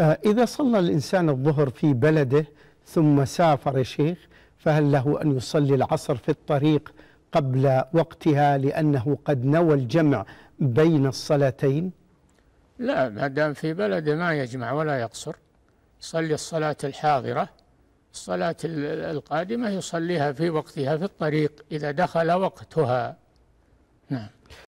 آه، إذا صلى الإنسان الظهر في بلده ثم سافر يا شيخ فهل له أن يصلي العصر في الطريق قبل وقتها لأنه قد نوى الجمع بين الصلاتين لا ما دام في بلده ما يجمع ولا يقصر يصلي الصلاة الحاضرة الصلاة القادمة يصليها في وقتها في الطريق إذا دخل وقتها نعم